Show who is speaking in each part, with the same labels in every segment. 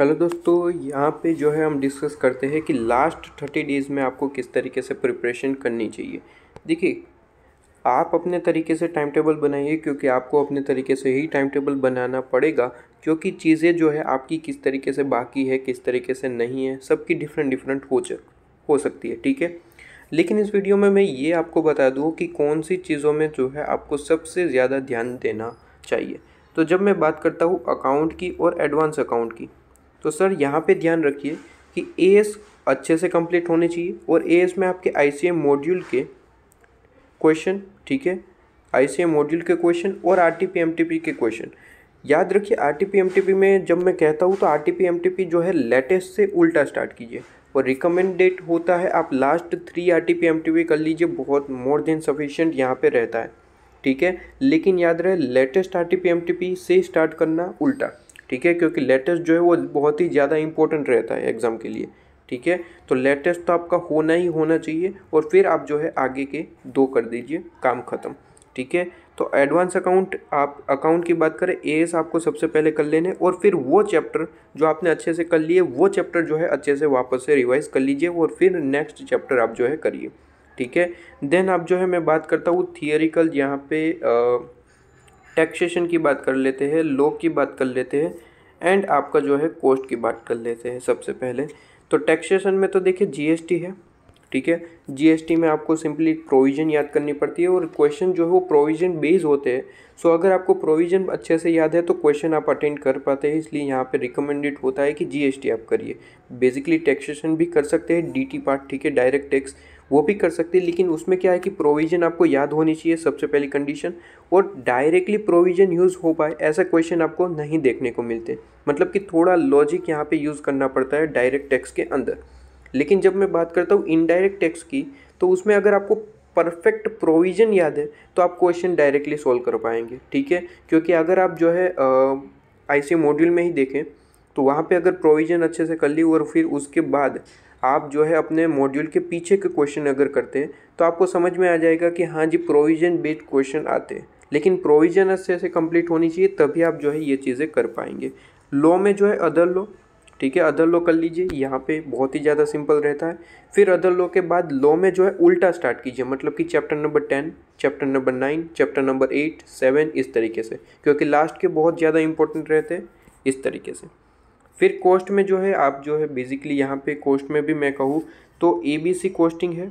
Speaker 1: hello दोस्तों यहाँ पे जो है हम डिस्कस करते हैं कि लास्ट थर्टी डेज़ में आपको किस तरीके से प्रिपरेशन करनी चाहिए देखिए आप अपने तरीके से टाइम टेबल बनाइए क्योंकि आपको अपने तरीके से ही टाइम टेबल बनाना पड़ेगा क्योंकि चीज़ें जो है आपकी किस तरीके से बाकी है किस तरीके से नहीं है सबकी डिफरेंट डिफरेंट हो चक हो सकती है ठीक है लेकिन इस वीडियो में मैं ये आपको बता दूँ कि कौन सी चीज़ों में जो है आपको सबसे ज़्यादा ध्यान देना चाहिए तो जब मैं बात करता हूँ अकाउंट की और एडवांस अकाउंट की तो सर यहाँ पे ध्यान रखिए कि ए एस अच्छे से कंप्लीट होने चाहिए और ए एस में आपके आई सी एम मॉड्यूल के क्वेश्चन ठीक है आई सी एम मॉड्यूल के क्वेश्चन और R T P M T P के क्वेश्चन याद रखिए R T P M T P में जब मैं कहता हूँ तो R T P M T P जो है लेटेस्ट से उल्टा स्टार्ट कीजिए और रिकमेंडेड होता है आप last three R T P M T P कर लीजिए बहुत मोर देन सफिशियंट यहाँ पे रहता है ठीक है लेकिन याद रहे latest R T P M T P से स्टार्ट करना उल्टा ठीक है क्योंकि लेटेस्ट जो है वो बहुत ही ज़्यादा इंपॉर्टेंट रहता है एग्ज़ाम के लिए ठीक है तो लेटेस्ट तो आपका होना ही होना चाहिए और फिर आप जो है आगे के दो कर दीजिए काम ख़त्म ठीक है तो एडवांस अकाउंट आप अकाउंट की बात करें ए आपको सबसे पहले कर लेने और फिर वो चैप्टर जो आपने अच्छे से कर लिए वो चैप्टर जो है अच्छे से वापस से रिवाइज कर लीजिए और फिर नेक्स्ट चैप्टर आप जो है करिए ठीक है देन आप जो है मैं बात करता हूँ थियोरिकल यहाँ पे आ, टैक्सेशन की बात कर लेते हैं लॉ की बात कर लेते हैं एंड आपका जो है कोस्ट की बात कर लेते हैं सबसे पहले तो टैक्सेशन में तो देखिए जीएसटी है ठीक है जीएसटी में आपको सिंपली प्रोविज़न याद करनी पड़ती है और क्वेश्चन जो है वो प्रोविज़न बेस होते हैं सो अगर आपको प्रोविज़न अच्छे से याद है तो क्वेश्चन आप अटेंड कर पाते हैं इसलिए यहाँ पे रिकमेंडेड होता है कि जीएसटी आप करिए बेसिकली टैक्सेशन भी कर सकते हैं डीटी पार्ट ठीक है डायरेक्ट टैक्स वो भी कर सकते हैं लेकिन उसमें क्या है कि प्रोविज़न आपको याद होनी चाहिए सबसे पहली कंडीशन और डायरेक्टली प्रोविज़न यूज़ हो पाए ऐसा क्वेश्चन आपको नहीं देखने को मिलते मतलब कि थोड़ा लॉजिक यहाँ पे यूज़ करना पड़ता है डायरेक्ट टैक्स के अंदर लेकिन जब मैं बात करता हूँ इनडायरेक्ट टैक्स की तो उसमें अगर आपको परफेक्ट प्रोविज़न याद है तो आप क्वेश्चन डायरेक्टली सॉल्व कर पाएंगे ठीक है क्योंकि अगर आप जो है आई सी मॉड्यूल में ही देखें तो वहाँ पे अगर प्रोविज़न अच्छे से कर ली और फिर उसके बाद आप जो है अपने मॉड्यूल के पीछे के क्वेश्चन अगर करते हैं तो आपको समझ में आ जाएगा कि हाँ जी प्रोविजन बेस्ड क्वेश्चन आते हैं लेकिन प्रोविजन अच्छे से कंप्लीट होनी चाहिए तभी आप जो है ये चीज़ें कर पाएंगे लॉ में जो है अदर लॉ ठीक है अदर लॉ कर लीजिए यहाँ पे बहुत ही ज़्यादा सिंपल रहता है फिर अदर लॉ के बाद लॉ में जो है उल्टा स्टार्ट कीजिए मतलब कि chapter number ten chapter number nine chapter number eight seven इस तरीके से क्योंकि लास्ट के बहुत ज़्यादा इंपॉर्टेंट रहते हैं इस तरीके से फिर कोस्ट में जो है आप जो है बेसिकली यहाँ पे कोस्ट में भी मैं कहूँ तो ए बी सी कोस्टिंग है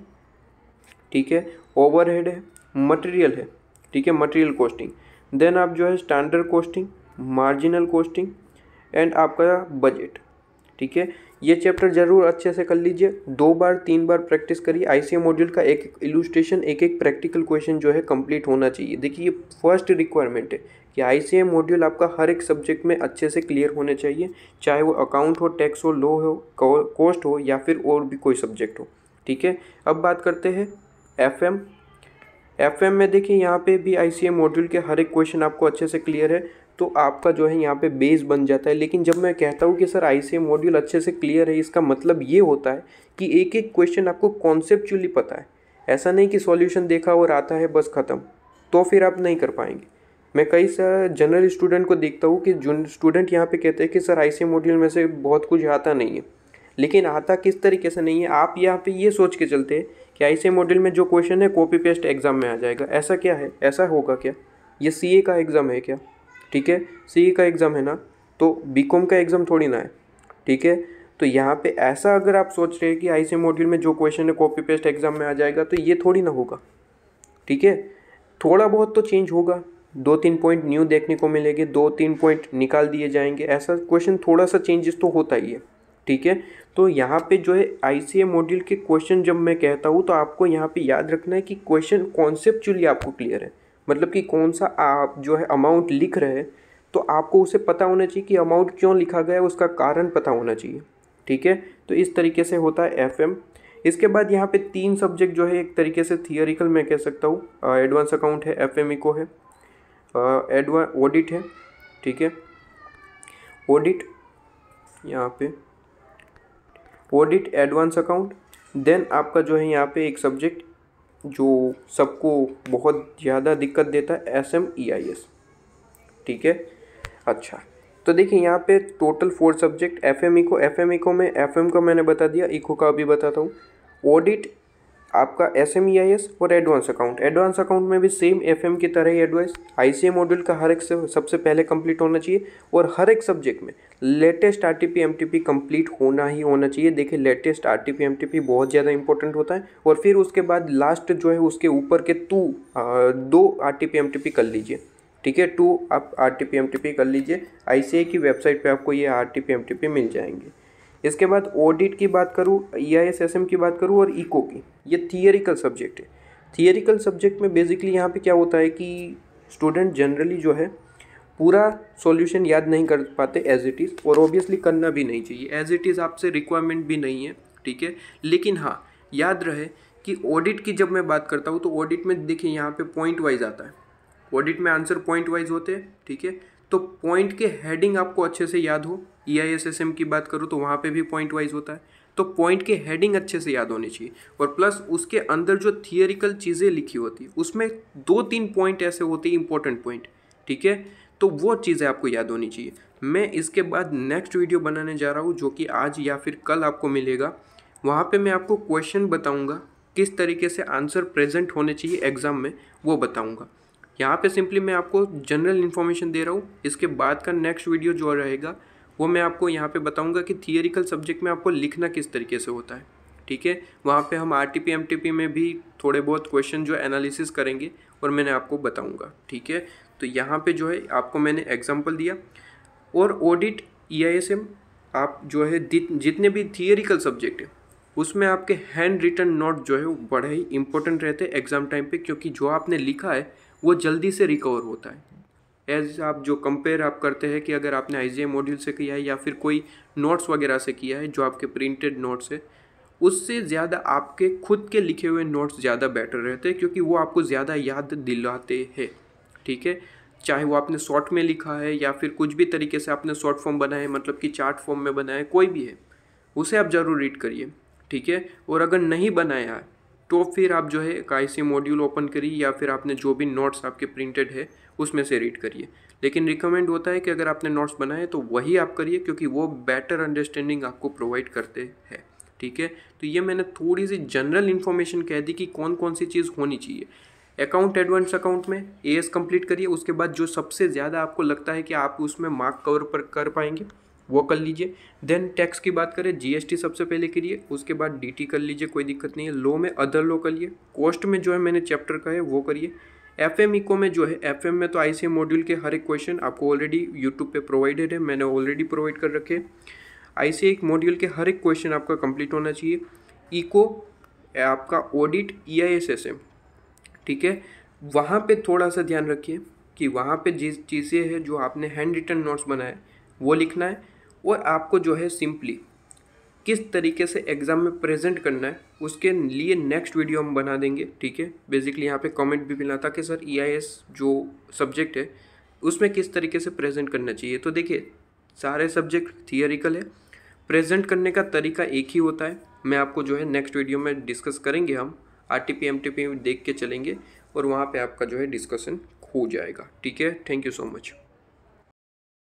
Speaker 1: ठीक है ओवरहेड है मटेरियल है ठीक है मटेरियल कोस्टिंग देन आप जो है standard costing marginal costing and आपका बजट ठीक है ये चैप्टर जरूर अच्छे से कर लीजिए दो बार तीन बार प्रैक्टिस करिए आईसीएम मॉड्यूल का एक एक इलुस्ट्रेशन एक एक प्रैक्टिकल क्वेश्चन जो है कंप्लीट होना चाहिए देखिए ये फर्स्ट रिक्वायरमेंट है कि आईसीएम मॉड्यूल आपका हर एक सब्जेक्ट में अच्छे से क्लियर होने चाहिए चाहे वो अकाउंट हो टैक्स हो लो हो कॉस्ट हो या फिर और भी कोई सब्जेक्ट हो ठीक है अब बात करते हैं एफ एम एफ एम में देखिए यहाँ पर भी आई सी एम मॉड्यूल के हर एक क्वेश्चन आपको अच्छे से क्लियर है तो आपका जो है यहाँ पे बेस बन जाता है लेकिन जब मैं कहता हूँ कि सर आई सी मॉड्यूल अच्छे से क्लियर है इसका मतलब ये होता है कि एक एक क्वेश्चन आपको कॉन्सेप्चुअली पता है ऐसा नहीं कि सॉल्यूशन देखा और आता है बस ख़त्म तो फिर आप नहीं कर पाएंगे मैं कई सर जनरल स्टूडेंट को देखता हूँ कि स्टूडेंट यहाँ पे कहते हैं कि सर आई मॉड्यूल में से बहुत कुछ आता नहीं है लेकिन आता किस तरीके से नहीं है आप यहाँ पे ये सोच के चलते हैं कि आई मॉड्यूल में जो क्वेश्चन है कॉपी पेस्ट एग्ज़ाम में आ जाएगा ऐसा क्या है ऐसा होगा क्या ये सी का एग्ज़ाम है क्या ठीक है सी e का एग्ज़ाम है ना तो बी कॉम का एग्ज़ाम थोड़ी ना है ठीक है तो यहाँ पे ऐसा अगर आप सोच रहे हैं कि आई मॉड्यूल में जो क्वेश्चन है कॉपी पेस्ट एग्ज़ाम में आ जाएगा तो ये थोड़ी ना होगा ठीक है थोड़ा बहुत तो चेंज होगा दो तीन पॉइंट न्यू देखने को मिलेंगे दो तीन पॉइंट निकाल दिए जाएंगे ऐसा क्वेश्चन थोड़ा सा चेंजेस तो होता ही है ठीक है तो यहाँ पे जो है आई सी मॉड्यूल के क्वेश्चन जब मैं कहता हूँ तो आपको यहाँ पे याद रखना है कि क्वेश्चन कॉन्सेप्चुअली आपको क्लियर है मतलब कि कौन सा आप जो है अमाउंट लिख रहे हैं तो आपको उसे पता होना चाहिए कि अमाउंट क्यों लिखा गया है उसका कारण पता होना चाहिए ठीक है तो इस तरीके से होता है एम इसके बाद यहाँ पे तीन सब्जेक्ट जो है एक तरीके से थियोरिकल मैं कह सकता हूँ एडवांस अकाउंट है एफ एम इको है एडवा ऑडिट है ठीक है ऑडिट यहाँ पे ऑडिट एडवांस अकाउंट देन आपका जो है यहाँ पे एक सब्जेक्ट जो सबको बहुत ज़्यादा दिक्कत देता है S M E I S ठीक है अच्छा तो देखिए यहाँ पे total four subject F M eco F M eco में एफ एम का मैंने बता दिया इको e का अभी बताता हूँ ऑडिट आपका S M E I S और एडवांस अकाउंट एडवांस अकाउंट में भी सेम एफ एम की तरह ही advice I C A module का हर एक से सबसे पहले कंप्लीट होना चाहिए और हर एक सब्जेक्ट में latest R T P M T P complete होना ही होना चाहिए देखिए latest R T P M T P बहुत ज़्यादा इंपॉर्टेंट होता है और फिर उसके बाद लास्ट जो है उसके ऊपर के टू दो R T P M T P कर लीजिए ठीक है टू आप R T P M T P कर लीजिए आई सी ए की वेबसाइट पर आपको ये R T P M T P मिल जाएंगे इसके बाद ऑडिट की बात करूँ E I S S M की बात करूँ और इको की ये थियरिकल सब्जेक्ट है थियरिकल सब्जेक्ट में बेसिकली यहाँ पे क्या होता है कि स्टूडेंट जनरली जो है पूरा सॉल्यूशन याद नहीं कर पाते एज इट इज़ और ऑब्वियसली करना भी नहीं चाहिए एज इट इज़ आपसे रिक्वायरमेंट भी नहीं है ठीक है लेकिन हाँ याद रहे कि ऑडिट की जब मैं बात करता हूँ तो ऑडिट में देखिए यहाँ पे पॉइंट वाइज आता है ऑडिट में आंसर पॉइंट वाइज होते हैं ठीक है तो पॉइंट के हेडिंग आपको अच्छे से याद हो E I S S M की बात करूँ तो वहाँ पे भी पॉइंट वाइज होता है तो पॉइंट के हेडिंग अच्छे से याद होने चाहिए और प्लस उसके अंदर जो थियोरिकल चीज़ें लिखी होती है उसमें दो तीन पॉइंट ऐसे होते हैं इंपॉर्टेंट पॉइंट ठीक है तो वो चीज़ें आपको याद होनी चाहिए मैं इसके बाद नेक्स्ट वीडियो बनाने जा रहा हूँ जो कि आज या फिर कल आपको मिलेगा वहाँ पे मैं आपको क्वेश्चन बताऊँगा किस तरीके से आंसर प्रेजेंट होने चाहिए एग्ज़ाम में वो बताऊँगा यहाँ पे सिंपली मैं आपको जनरल इन्फॉर्मेशन दे रहा हूँ इसके बाद का नेक्स्ट वीडियो जो रहेगा वो मैं आपको यहाँ पे बताऊँगा कि थियोरिकल सब्जेक्ट में आपको लिखना किस तरीके से होता है ठीक है वहाँ पे हम R T P M T P में भी थोड़े बहुत क्वेश्चन जो एनालिसिस करेंगे और मैंने आपको बताऊँगा ठीक है तो यहाँ पर जो है आपको मैंने एग्जाम्पल दिया और ऑडिट ई एस एम आप जो है जितने भी थियोरिकल सब्जेक्ट हैं उसमें आपके हैंड रिटर्न नोट जो है वो बड़े ही इंपॉर्टेंट रहते हैं एग्ज़ाम टाइम पे क्योंकि जो आपने लिखा है वो जल्दी से रिकवर होता है एज आप जो कंपेयर आप करते हैं कि अगर आपने आई मॉड्यूल से किया है या फिर कोई नोट्स वगैरह से किया है जो आपके प्रिंटेड नोट्स है उससे ज़्यादा आपके खुद के लिखे हुए नोट्स ज़्यादा बेटर रहते हैं क्योंकि वो आपको ज़्यादा याद दिलाते हैं ठीक है चाहे वो आपने शॉर्ट में लिखा है या फिर कुछ भी तरीके से आपने शॉर्ट फॉर्म बनाए मतलब कि चार्ट फॉर्म में बनाए कोई भी है उसे आप ज़रूर रीड करिए ठीक है और अगर नहीं बनाया है तो फिर आप जो है काइसी मॉड्यूल ओपन करिए या फिर आपने जो भी नोट्स आपके प्रिंटेड है उसमें से रीड करिए लेकिन रिकमेंड होता है कि अगर आपने नोट्स बनाए तो वही आप करिए क्योंकि वो बेटर अंडरस्टैंडिंग आपको प्रोवाइड करते हैं ठीक है तो ये मैंने थोड़ी सी जनरल इन्फॉर्मेशन कह दी कि कौन कौन सी चीज़ होनी चाहिए अकाउंट एडवांस अकाउंट में ए एस कम्प्लीट करिए उसके बाद जो सबसे ज़्यादा आपको लगता है कि आप उसमें मार्क कवर पर कर पाएंगे वो कर लीजिए देन टैक्स की बात करें जीएसटी सबसे पहले करिए उसके बाद डीटी कर लीजिए कोई दिक्कत नहीं है लो में अदर लो कर लिए कॉस्ट में जो है मैंने चैप्टर का है वो करिए एफ एम इको में जो है एफ एम में तो आई सी मॉड्यूल के हर एक क्वेश्चन आपको ऑलरेडी यूट्यूब पे प्रोवाइडेड है मैंने ऑलरेडी प्रोवाइड कर रखे आई सी एक मॉड्यूल के हर एक क्वेश्चन आपका कंप्लीट होना चाहिए इको आपका audit E I S S M ठीक है वहाँ पर थोड़ा सा ध्यान रखिए कि वहाँ पर जिस चीज़ें हैं जो आपने हैंड रिटन नोट्स बनाए वो लिखना है और आपको जो है सिंपली किस तरीके से एग्ज़ाम में प्रेजेंट करना है उसके लिए नेक्स्ट वीडियो हम बना देंगे ठीक है बेसिकली यहाँ पे कमेंट भी मिला था कि सर ई e जो सब्जेक्ट है उसमें किस तरीके से प्रेजेंट करना चाहिए तो देखिए सारे सब्जेक्ट थियोरिकल है प्रेजेंट करने का तरीका एक ही होता है मैं आपको जो है नेक्स्ट वीडियो में डिस्कस करेंगे हम R T P M T P देख के चलेंगे और वहाँ पर आपका जो है डिस्कसन हो जाएगा ठीक है थैंक यू सो मच